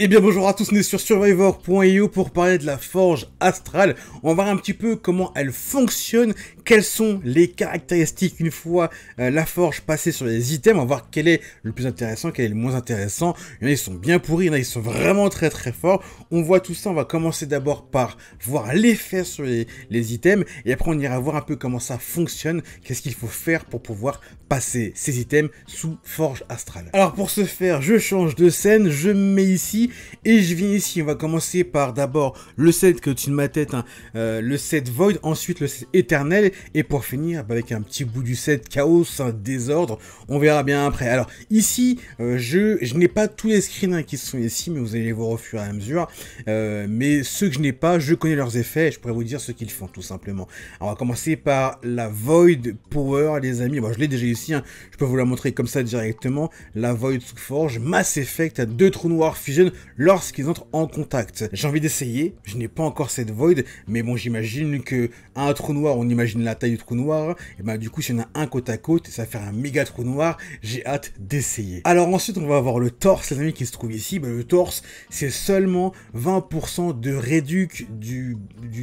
Eh bien bonjour à tous, on est sur survivor.io pour parler de la forge astrale. On va voir un petit peu comment elle fonctionne, quelles sont les caractéristiques une fois euh, la forge passée sur les items. On va voir quel est le plus intéressant, quel est le moins intéressant. Il y en a qui sont bien pourris, il y en a qui sont vraiment très très forts. On voit tout ça, on va commencer d'abord par voir l'effet sur les, les, items et après on ira voir un peu comment ça fonctionne, qu'est-ce qu'il faut faire pour pouvoir passer ces items sous forge astrale. Alors pour ce faire, je change de scène, je me mets ici et je viens ici, on va commencer par d'abord le set que tu de ma tête, hein. euh, le set Void, ensuite le set Éternel, et pour finir bah, avec un petit bout du set Chaos, Désordre, on verra bien après. Alors ici, euh, je, je n'ai pas tous les screens hein, qui sont ici, mais vous allez les voir au fur et à mesure. Euh, mais ceux que je n'ai pas, je connais leurs effets, je pourrais vous dire ce qu'ils font tout simplement. on va commencer par la Void Power, les amis. Bon, je l'ai déjà ici, hein. je peux vous la montrer comme ça directement. La Void Forge, Mass Effect, deux trous noirs fusion, lorsqu'ils entrent en contact. J'ai envie d'essayer, je n'ai pas encore cette void, mais bon j'imagine que un trou noir, on imagine la taille du trou noir, et bah du coup si on a un côte à côte, ça va faire un méga trou noir, j'ai hâte d'essayer. Alors ensuite on va avoir le torse les amis qui se trouve ici, ben, le torse c'est seulement 20% de réduc du,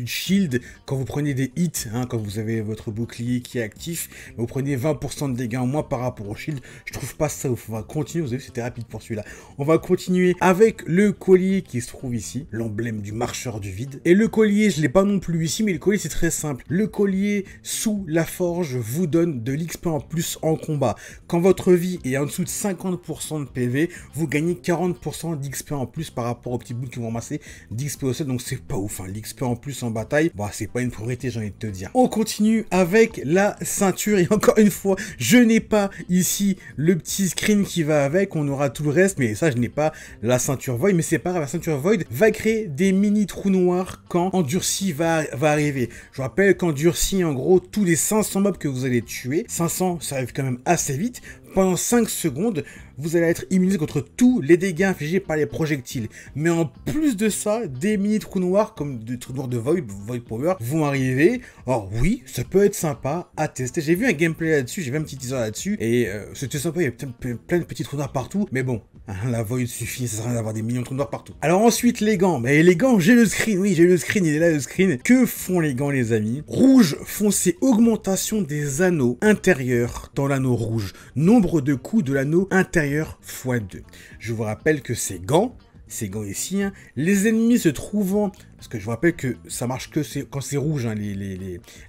shield quand vous prenez des hits, hein, quand vous avez votre bouclier qui est actif, ben, vous prenez 20% de dégâts en moins par rapport au shield, je trouve pas ça on va continuer, vous avez vu c'était rapide pour celui-là. On va continuer avec le collier qui se trouve ici, l'emblème du marcheur du vide. Et le collier, je l'ai pas non plus ici, mais le collier c'est très simple. Le collier sous la forge vous donne de l'XP en plus en combat. Quand votre vie est en dessous de 50% de PV, vous gagnez 40% d'XP en plus par rapport aux petits bouts qui vont ramasser d'XP au sol. Donc c'est pas ouf, hein. l'XP en plus en bataille, bah c'est pas une priorité j'ai envie de te dire. On continue avec la ceinture et encore une fois, je n'ai pas ici le petit screen qui va avec, on aura tout le reste, mais ça je n'ai pas la ceinture Void, mais c'est pas la ceinture Void va créer des mini trous noirs quand Endurci va, va arriver. Je rappelle qu'Endurci, en gros, tous les 500 mobs que vous allez tuer, 500, ça arrive quand même assez vite, pendant 5 secondes, vous allez être immunisé contre tous les dégâts infligés par les projectiles. Mais en plus de ça, des mini trous noirs comme des trous noirs de Void, Void Power vont arriver. Or oui, ça peut être sympa à tester. J'ai vu un gameplay là-dessus, j'ai vu un petit teaser là-dessus et euh, c'était sympa, il y a plein de petits trous noirs partout. Mais bon, La voix suffit, ça sert à d'avoir des millions de trous noirs partout. Alors ensuite, les gants. Mais les gants, j'ai le screen, oui, j'ai le screen, il est là le screen. Que font les gants, les amis Rouge, foncé, augmentation des anneaux intérieurs dans l'anneau rouge. Nombre de coups de l'anneau intérieur x2. Je vous rappelle que ces gants, ces gants ici, hein, les ennemis se trouvant parce que je vous rappelle que ça marche que quand c'est rouge, hein,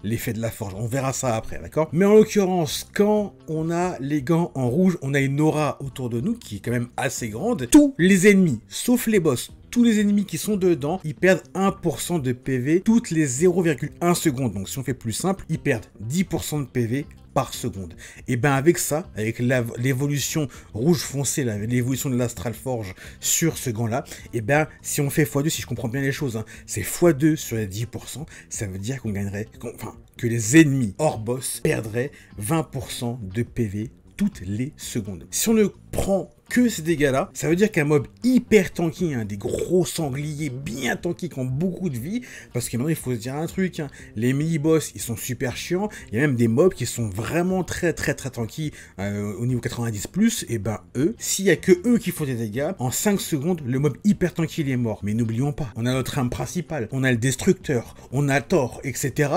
l'effet de la forge. On verra ça après, d'accord Mais en l'occurrence, quand on a les gants en rouge, on a une aura autour de nous qui est quand même assez grande. Tous les ennemis, sauf les boss, tous les ennemis qui sont dedans, ils perdent 1% de PV toutes les 0,1 secondes. Donc si on fait plus simple, ils perdent 10% de PV par seconde. Et ben avec ça, avec l'évolution rouge foncé, l'évolution de l'Astral Forge sur ce gant là, et ben si on fait x2, si je comprends bien les choses, hein, c'est x2 sur les 10%, ça veut dire qu'on gagnerait, enfin, que les ennemis hors boss perdraient 20% de PV toutes les secondes. Si on ne prend que ces dégâts-là. Ça veut dire qu'un mob hyper tanky, hein, des gros sangliers bien tanky qui ont beaucoup de vie, parce que maintenant il faut se dire un truc, hein. les mini-boss ils sont super chiants, il y a même des mobs qui sont vraiment très très très tanky euh, au niveau 90+, et eh ben eux, s'il n'y a que eux qui font des dégâts, en 5 secondes le mob hyper tanky il est mort. Mais n'oublions pas, on a notre âme principale, on a le destructeur, on a Thor, etc.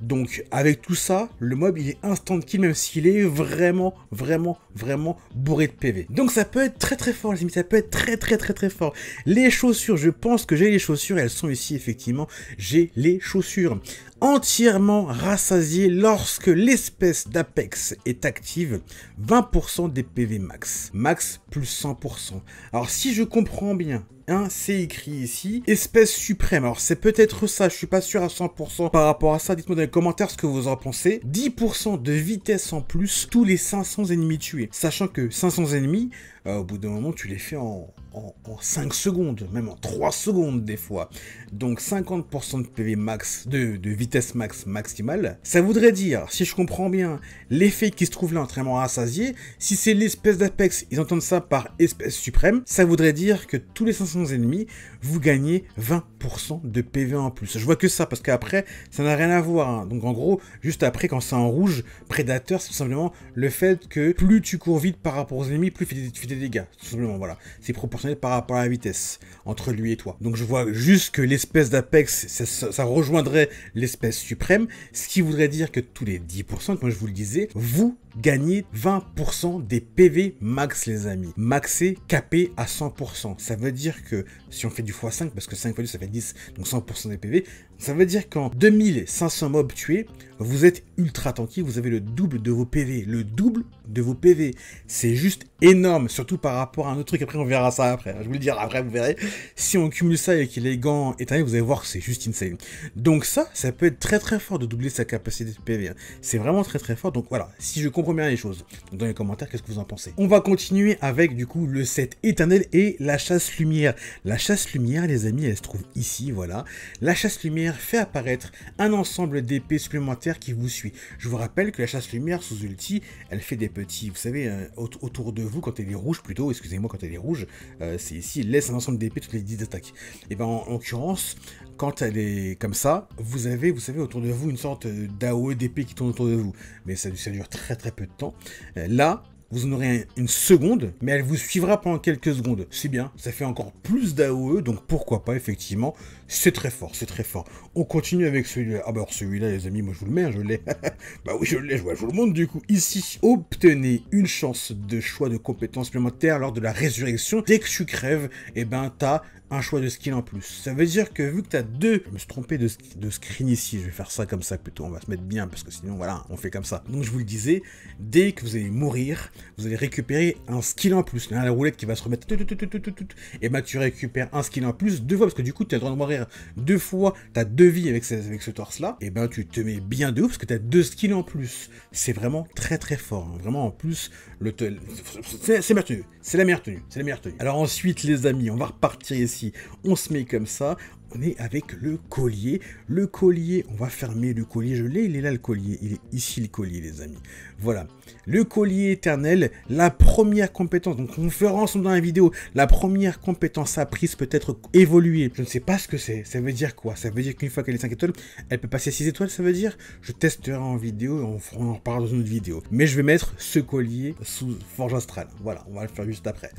Donc avec tout ça, le mob il est instant kill même s'il est vraiment vraiment vraiment bourré de PV. Donc ça être très très fort, les amis, ça peut être très très très très fort. Les chaussures, je pense que j'ai les chaussures, elles sont ici, effectivement, j'ai les chaussures entièrement rassasié lorsque l'espèce d'Apex est active, 20% des PV max. Max plus 100%. Alors si je comprends bien, Hein, c'est écrit ici, espèce suprême. Alors c'est peut-être ça, je suis pas sûr à 100% par rapport à ça. Dites-moi dans les commentaires ce que vous en pensez. 10% de vitesse en plus tous les 500 ennemis tués. Sachant que 500 ennemis, euh, au bout d'un moment, tu les fais en, en, 5 secondes, même en 3 secondes des fois. Donc 50% de PV max, de, vitesse max maximale. Ça voudrait dire, si je comprends bien, l'effet qui se trouve là entraînement rassasié, si c'est l'espèce d'apex, ils entendent ça par espèce suprême, ça voudrait dire que tous les 500 ennemis, vous gagnez 20% de PV en plus. Je vois que ça, parce qu'après, ça n'a rien à voir. Hein. Donc en gros, juste après, quand c'est en rouge, prédateur, c'est tout simplement le fait que plus tu cours vite par rapport aux ennemis, plus tu fais des, des dégâts. Tout simplement, voilà. C'est proportionnel par rapport à la vitesse entre lui et toi. Donc je vois juste que l'espèce d'apex, ça, ça, rejoindrait l'espèce suprême, ce qui voudrait dire que tous les 10%, comme je vous le disais, vous gagner 20% des PV max, les amis. Maxé, capé à 100%. Ça veut dire que si on fait du x5, parce que 5 x 2, ça fait 10, donc 100% des PV, ça veut dire qu'en 2500 mobs tués, vous êtes ultra tanky, vous avez le double de vos PV. Le double de vos PV. C'est juste énorme, surtout par rapport à un autre truc. Après, on verra ça après. Hein. Je vous le dirai après, vous verrez. Si on cumule ça avec les gants éternels, vous allez voir que c'est juste insane. Donc ça, ça peut être très très fort de doubler sa capacité de PV. Hein. C'est vraiment très très fort. Donc voilà, si je comprends les choses. dans les commentaires, qu'est-ce que vous en pensez On va continuer avec du coup le set éternel et la chasse lumière. La chasse lumière, les amis, elle se trouve ici, voilà. La chasse lumière fait apparaître un ensemble d'épées supplémentaires qui vous suit. Je vous rappelle que la chasse lumière sous ulti, elle fait des petits, vous savez, euh, autour de vous quand elle est rouge plutôt, excusez-moi quand elle est rouge, euh, c'est ici, laisse un ensemble d'épées toutes les 10 attaques. Et ben en, en l'occurrence, quand elle est comme ça, vous avez, vous savez, autour de vous une sorte euh, d'AOE d'épée qui tourne autour de vous. Mais ça, dure très très peu de temps. Euh, là, vous en aurez une seconde, mais elle vous suivra pendant quelques secondes. C'est bien, ça fait encore plus d'AOE, donc pourquoi pas, effectivement. C'est très fort, c'est très fort. On continue avec celui-là. Ah bah celui-là, les amis, moi je vous le mets, hein, je l'ai. bah oui, je l'ai, je, je vous le montre du coup. Ici, obtenez une chance de choix de compétence supplémentaire lors de la résurrection. Dès que tu crèves, eh ben t'as un choix de skill en plus. Ça veut dire que vu que tu as deux, je me suis trompé de, de screen ici, je vais faire ça comme ça plutôt, on va se mettre bien parce que sinon voilà, on fait comme ça. Donc je vous le disais, dès que vous allez mourir, vous allez récupérer un skill en plus. la roulette qui va se remettre, Tout et bah tu récupères un skill en plus deux fois parce que du coup tu as le droit de mourir deux fois, tu as deux vies avec, avec ce torse là, et ben tu te mets bien de ouf parce que tu as deux skills en plus. C'est vraiment très très fort, hein. vraiment en plus, le c'est ma tenue, c'est la meilleure tenue, c'est la meilleure tenue. Alors ensuite les amis, on va repartir ici on se met comme ça, on est avec le collier. Le collier, on va fermer le collier. Je l'ai, il est là le collier. Il est ici le collier, les amis. Voilà. Le collier éternel, la première compétence. Donc, on fera ensemble dans la vidéo. La première compétence apprise peut être évoluer. Je ne sais pas ce que c'est. Ça veut dire quoi Ça veut dire qu'une fois qu'elle est 5 étoiles, elle peut passer à 6 étoiles, ça veut dire Je testerai en vidéo et on, en reparlera dans une autre vidéo. Mais je vais mettre ce collier sous Forge Astral. Voilà, on va le faire juste après.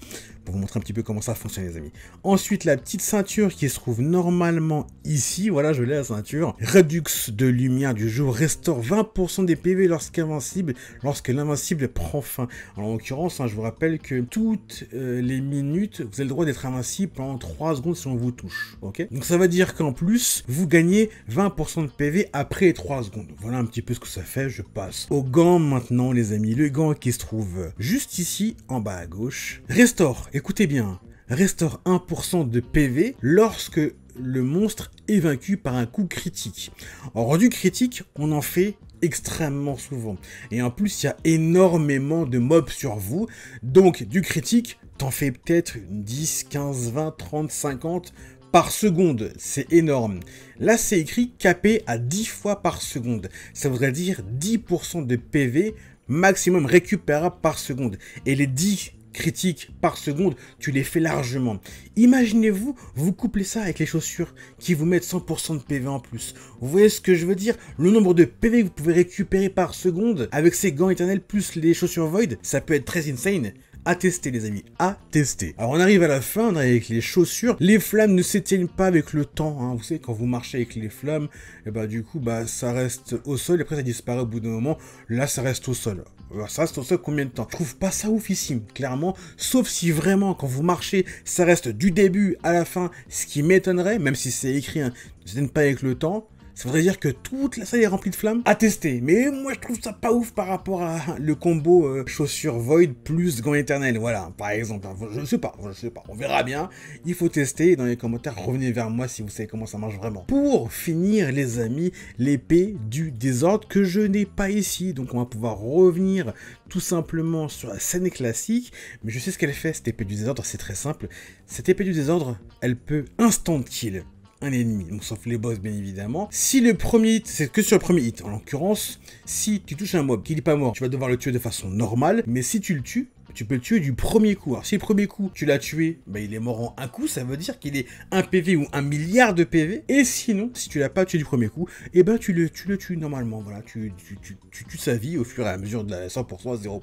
Pour vous montrer un petit peu comment ça fonctionne, les amis. Ensuite, la petite ceinture qui se trouve normalement normalement ici. Voilà, je l'ai à ceinture. Redux de lumière du jour Restore 20% des PV lorsqu'invincible, lorsque l'invincible prend fin. en l'occurrence, hein, je vous rappelle que toutes euh, les minutes, vous avez le droit d'être invincible pendant 3 secondes si on vous touche. Ok Donc ça veut dire qu'en plus, vous gagnez 20% de PV après 3 secondes. Voilà un petit peu ce que ça fait. Je passe au gant maintenant, les amis. Le gant qui se trouve juste ici, en bas à gauche. Restore. écoutez bien, Restore 1% de PV lorsque le monstre est vaincu par un coup critique. Or rendu critique, on en fait extrêmement souvent. Et en plus, il y a énormément de mobs sur vous. Donc, du critique, t'en fais peut-être 10, 15, 20, 30, 50 par seconde. C'est énorme. Là, c'est écrit capé à 10 fois par seconde. Ça voudrait dire 10% de PV maximum récupérable par seconde. Et les 10 critiques par seconde, tu les fais largement. Imaginez-vous, vous couplez ça avec les chaussures qui vous mettent 100% de PV en plus. Vous voyez ce que je veux dire Le nombre de PV que vous pouvez récupérer par seconde avec ces gants éternels plus les chaussures void, ça peut être très insane à tester les amis, à tester. Alors on arrive à la fin, on arrive avec les chaussures. Les flammes ne s'éteignent pas avec le temps, hein. vous savez quand vous marchez avec les flammes, et eh bah ben, du coup bah ça reste au sol, et après ça disparaît au bout d'un moment, là ça reste au sol. Euh, ça reste au sol combien de temps Je trouve pas ça oufissime, clairement, sauf si vraiment quand vous marchez, ça reste du début à la fin, ce qui m'étonnerait, même si c'est écrit, hein, ne pas avec le temps, ça voudrait dire que toute la salle est remplie de flammes à tester. Mais moi, je trouve ça pas ouf par rapport à le combo euh, chaussures Void plus gants éternels. Voilà, par exemple. Hein. Je sais pas, je sais pas. On verra bien. Il faut tester. Dans les commentaires, revenez vers moi si vous savez comment ça marche vraiment. Pour finir, les amis, l'épée du désordre que je n'ai pas ici. Donc, on va pouvoir revenir tout simplement sur la scène classique. Mais je sais ce qu'elle fait, cette épée du désordre. C'est très simple. Cette épée du désordre, elle peut instant kill un ennemi, donc sauf les boss bien évidemment. Si le premier hit, c'est que sur le premier hit, en l'occurrence, si tu touches un mob qui n'est pas mort, tu vas devoir le tuer de façon normale, mais si tu le tues, tu peux le tuer du premier coup. Alors si le premier coup, tu l'as tué, bah, il est mort en un coup, ça veut dire qu'il est un PV ou un milliard de PV. Et sinon, si tu l'as pas tué du premier coup, et eh ben tu le, tues normalement. Voilà, tu, tues sa vie au fur et à mesure de la 100% 0%.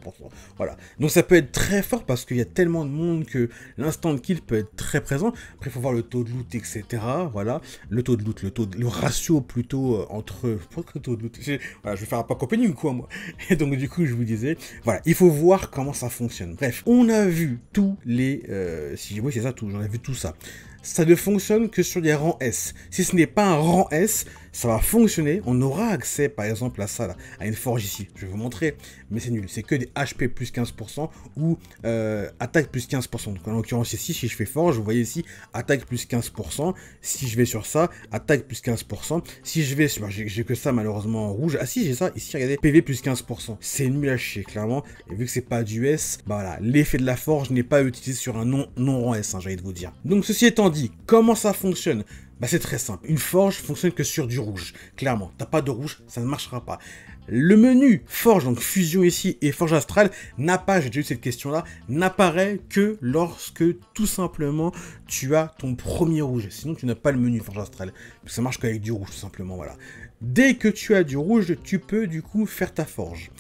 Voilà. Donc ça peut être très fort parce qu'il y a tellement de monde que l'instant de kill peut être très présent. Après, il faut voir le taux de loot, etc. Voilà. Le taux de loot, le taux de, le ratio plutôt euh, entre. Pourquoi le taux de loot voilà, je vais faire un pack ou quoi moi. Et donc du coup, je vous disais, voilà, il faut voir comment ça fonctionne. Bref, on a vu tous les... Euh, si, oui, c'est ça, tout, j'en ai vu tout ça. Ça ne fonctionne que sur les rangs S. Si ce n'est pas un rang S, ça va fonctionner. On aura accès, par exemple, à ça, à une forge ici. Je vais vous montrer, mais c'est nul. C'est que des HP plus 15% ou euh, attaque plus 15%. Donc, en l'occurrence, ici, si je fais forge, vous voyez ici, attaque plus 15%. Si je vais sur ça, attaque plus 15%. Si je vais sur... Bah, j'ai que ça, malheureusement, en rouge. Ah si, j'ai ça. Ici, regardez, PV plus 15%. C'est nul à chier, clairement. Et vu que c'est pas du S, bah voilà, l'effet de la forge n'est pas utilisé sur un non-rang non S, hein, envie de vous dire. Donc, ceci étant dit, comment ça fonctionne bah c'est très simple. Une forge fonctionne que sur du rouge. Clairement, t'as pas de rouge, ça ne marchera pas. Le menu forge, donc fusion ici et forge astrale, n'a pas, j'ai déjà eu cette question là, n'apparaît que lorsque tout simplement tu as ton premier rouge. Sinon tu n'as pas le menu forge astrale. Ça marche qu'avec du rouge tout simplement, voilà. Dès que tu as du rouge, tu peux du coup faire ta forge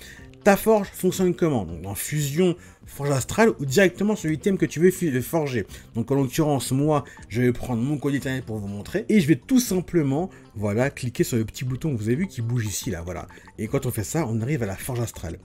ta forge fonctionne comment Donc en fusion, forge astrale ou directement sur l'item que tu veux forger. Donc en l'occurrence, moi, je vais prendre mon collier internet pour vous montrer et je vais tout simplement, voilà, cliquer sur le petit bouton que vous avez vu qui bouge ici, là, voilà. Et quand on fait ça, on arrive à la forge astrale.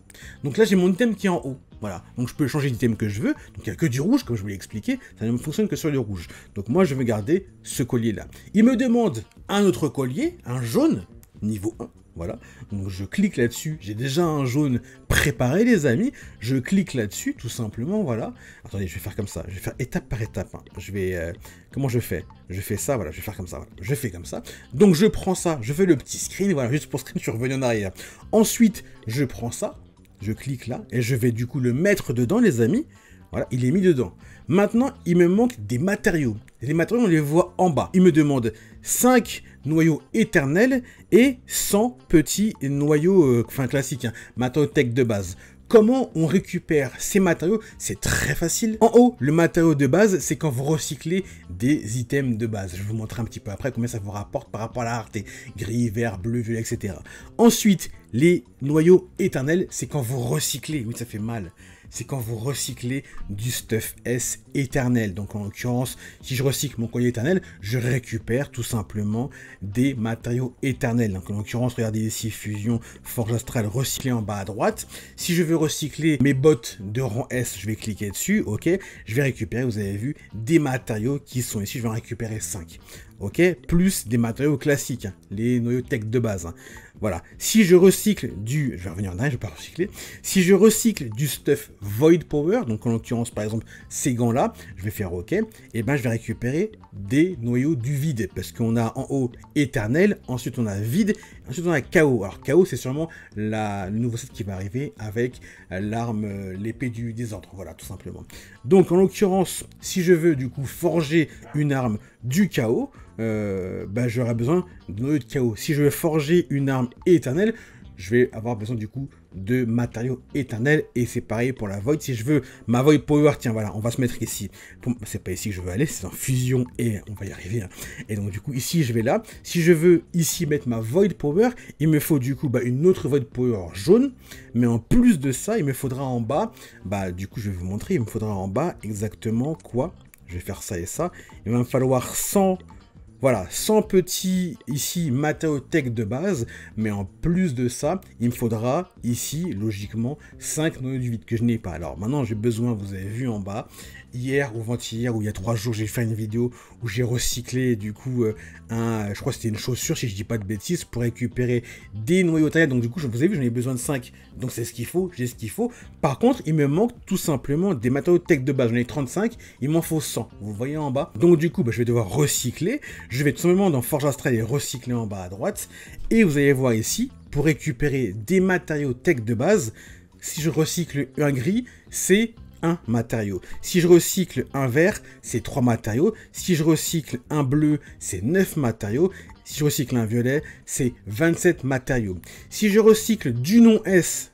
Donc là, j'ai mon item qui est en haut. Voilà, donc je peux changer l'item que je veux, donc il n'y a que du rouge, comme je vous l'ai expliqué, ça ne fonctionne que sur le rouge. Donc moi, je vais garder ce collier-là. Il me demande un autre collier, un jaune, niveau 1. Voilà. Donc je clique là-dessus. J'ai déjà un jaune préparé, les amis. Je clique là-dessus, tout simplement. Voilà. Attendez, je vais faire comme ça. Je vais faire étape par étape. Hein. Je vais. Euh, comment je fais Je fais ça, voilà. Je vais faire comme ça. Je fais comme ça. Donc je prends ça. Je fais le petit screen. Voilà, juste pour screen, je suis revenu en arrière. Ensuite, je prends ça. Je clique là. Et je vais du coup le mettre dedans, les amis. Voilà, il est mis dedans. Maintenant, il me manque des matériaux. Les matériaux, on les voit en bas. Il me demande 5 noyaux éternels et 100 petits noyaux euh, enfin classiques, hein. matériaux tech de base. Comment on récupère ces matériaux C'est très facile. En haut, le matériau de base, c'est quand vous recyclez des items de base. Je vais vous montrer un petit peu après combien ça vous rapporte par rapport à la rareté. Gris, vert, bleu, violet, etc. Ensuite, les noyaux éternels, c'est quand vous recyclez. Oui, ça fait mal c'est quand vous recyclez du stuff S éternel. Donc en l'occurrence, si je recycle mon collier éternel, je récupère tout simplement des matériaux éternels. Donc en l'occurrence, regardez ici, Fusion, Forge astral, recyclé en bas à droite. Si je veux recycler mes bottes de rang S, je vais cliquer dessus, ok. Je vais récupérer, vous avez vu, des matériaux qui sont ici, je vais en récupérer 5. Ok, plus des matériaux classiques, hein, les noyaux tech de base. Hein. Voilà. Si je recycle du, je vais revenir je vais pas recycler. Si je recycle du stuff void power, donc en l'occurrence par exemple ces gants-là, je vais faire OK, et eh ben je vais récupérer des noyaux du vide parce qu'on a en haut éternel, ensuite on a vide Ensuite, on a KO. Alors, KO, c'est sûrement la, le nouveau set qui va arriver avec l'arme, euh, l'épée du désordre. Voilà, tout simplement. Donc, en l'occurrence, si je veux du coup forger une arme du chaos, euh, bah, j'aurai besoin de noyau chaos. Si je veux forger une arme éternelle, je vais avoir besoin du coup de matériaux éternels. Et c'est pareil pour la Void. Si je veux ma Void Power, tiens, voilà, on va se mettre ici. C'est pas ici que je veux aller, c'est en fusion et on va y arriver. Hein. Et donc, du coup, ici, je vais là. Si je veux ici mettre ma Void Power, il me faut du coup bah, une autre Void Power jaune. Mais en plus de ça, il me faudra en bas, bah, du coup, je vais vous montrer, il me faudra en bas exactement quoi. Je vais faire ça et ça. Il va me falloir 100 voilà, 100 petits ici matéothèques de base, mais en plus de ça, il me faudra ici, logiquement, 5 noyaux du vide que je n'ai pas. Alors maintenant, j'ai besoin, vous avez vu en bas, hier ou avant-hier ou il y a trois jours, j'ai fait une vidéo où j'ai recyclé du coup euh, un, je crois que c'était une chaussure si je dis pas de bêtises, pour récupérer des noyaux taille. Donc du coup, je vous ai vu, j'en ai besoin de 5. Donc c'est ce qu'il faut, j'ai ce qu'il faut. Par contre, il me manque tout simplement des matériaux tech de base. J'en ai 35, il m'en faut 100. Vous voyez en bas. Donc du coup, bah, je vais devoir recycler. Je vais tout simplement dans Forge Astral et recycler en bas à droite. Et vous allez voir ici, pour récupérer des matériaux tech de base, si je recycle un gris, c'est un matériau. Si je recycle un vert, c'est trois matériaux. Si je recycle un bleu, c'est neuf matériaux. Si je recycle un violet, c'est 27 matériaux. Si je recycle du nom S,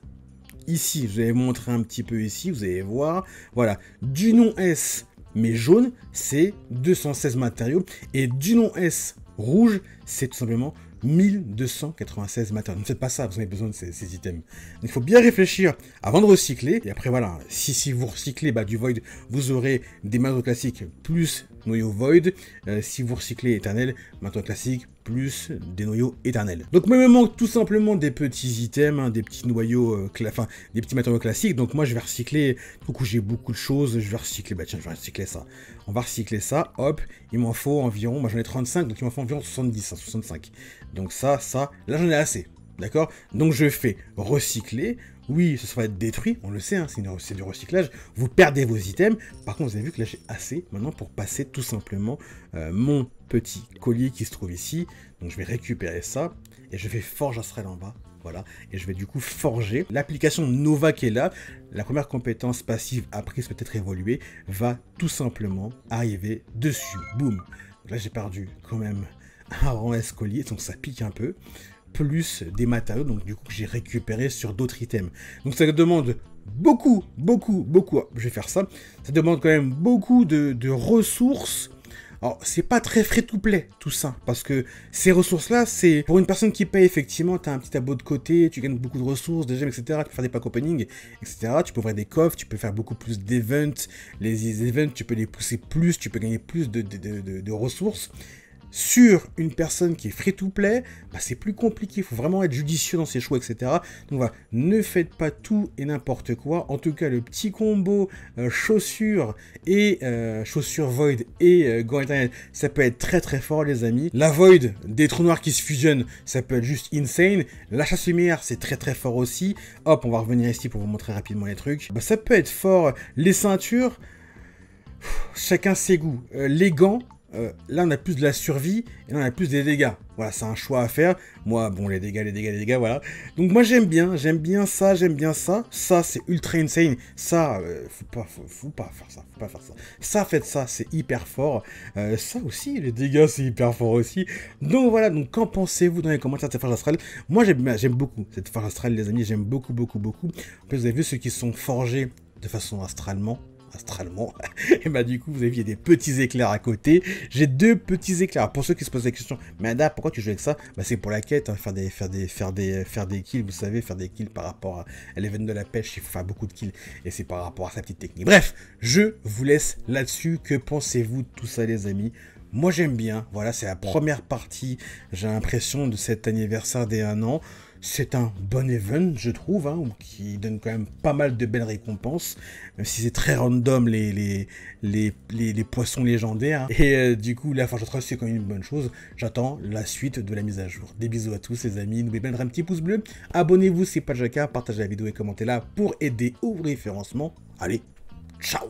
ici, je vais montrer un petit peu ici, vous allez voir. Voilà, du nom S, mais jaune, c'est 216 matériaux. Et du nom S, rouge, c'est tout simplement 1296 matériaux. Ne faites pas ça, vous avez besoin de ces, items. Il faut bien réfléchir avant de recycler. Et après, voilà, si, si vous recyclez bah, du void, vous aurez des matériaux classiques plus noyau void. Euh, si vous recyclez éternel, matériaux classiques plus des noyaux éternels. Donc moi, il manque tout simplement des petits items, hein, des petits noyaux, euh, enfin, des petits matériaux classiques. Donc moi, je vais recycler, du coup, j'ai beaucoup de choses, je vais recycler, bah tiens, je vais recycler ça. On va recycler ça, hop, il m'en faut environ, moi j'en ai 35, donc il m'en faut environ 70, 65. Hein, donc ça, ça, là j'en ai assez. D'accord Donc je fais recycler. Oui, ce sera détruit, on le sait, hein, c'est du recyclage. Vous perdez vos items. Par contre, vous avez vu que là, j'ai assez maintenant pour passer tout simplement euh, mon petit collier qui se trouve ici. Donc je vais récupérer ça et je fais forge astral en bas. Voilà, et je vais du coup forger. L'application Nova qui est là, la première compétence passive apprise peut-être évoluée, va tout simplement arriver dessus. Boum Là, j'ai perdu quand même un rang S collier. donc ça pique un peu plus des matériaux, donc du coup j'ai récupéré sur d'autres items. Donc ça demande beaucoup, beaucoup, beaucoup, ah, je vais faire ça, ça demande quand même beaucoup de, ressources. Alors, c'est pas très frais tout play tout ça, parce que ces ressources-là, c'est pour une personne qui paye, effectivement, tu as un petit tableau de côté, tu gagnes beaucoup de ressources, des gemmes, etc., tu faire des pack opening, etc., tu peux ouvrir des coffres, tu peux faire beaucoup plus d'events, les events, tu peux les pousser plus, tu peux gagner plus de ressources, sur une personne qui est free to play, bah, c'est plus compliqué. Il faut vraiment être judicieux dans ses choix, etc. Donc voilà, ne faites pas tout et n'importe quoi. En tout cas, le petit combo euh, chaussures et euh, chaussures Void et euh, gants ça peut être très très fort, les amis. La Void, des trous noirs qui se fusionnent, ça peut être juste insane. La chasse lumière, c'est très très fort aussi. Hop, on va revenir ici pour vous montrer rapidement les trucs. Bah, ça peut être fort. Les ceintures, chacun ses goûts. les gants, euh, là on a plus de la survie et on a plus des dégâts. Voilà, c'est un choix à faire. Moi, bon, les dégâts, les dégâts, les dégâts, voilà. Donc moi j'aime bien, j'aime bien ça, j'aime bien ça. Ça, c'est ultra insane. Ça, euh, faut, pas, faut, pas faire ça, faut pas faire ça. Ça, faites ça, c'est hyper fort. Euh, ça aussi, les dégâts, c'est hyper fort aussi. Donc voilà, donc qu'en pensez-vous dans les commentaires de cette phase astrale Moi j'aime beaucoup cette phase astrale, les amis, j'aime beaucoup, beaucoup, beaucoup. En plus, vous avez vu ceux qui sont forgés de façon astralement astralement, et bah du coup vous aviez des petits éclairs à côté. J'ai deux petits éclairs. Pour ceux qui se posent la question, Ada, pourquoi tu joues avec ça Bah c'est pour la quête, hein, faire des faire des faire des euh, faire des kills, vous savez, faire des kills par rapport à, l'événement de la pêche, il faut faire beaucoup de kills, et c'est par rapport à sa petite technique. Bref, je vous laisse là-dessus. Que pensez-vous de tout ça les amis moi j'aime bien, voilà c'est la première partie, j'ai l'impression de cet anniversaire des 1 an c'est un bon event, je trouve, hein, qui donne quand même pas mal de belles récompenses, même si c'est très random les, poissons légendaires. Et euh, du coup, la Forge 3, c'est quand même une bonne chose. J'attends la suite de la mise à jour. Des bisous à tous, les amis. N'oubliez pas de mettre un petit pouce bleu. Abonnez-vous si c'est pas le cas. Partagez la vidéo et commentez-la pour aider au référencement. Allez, ciao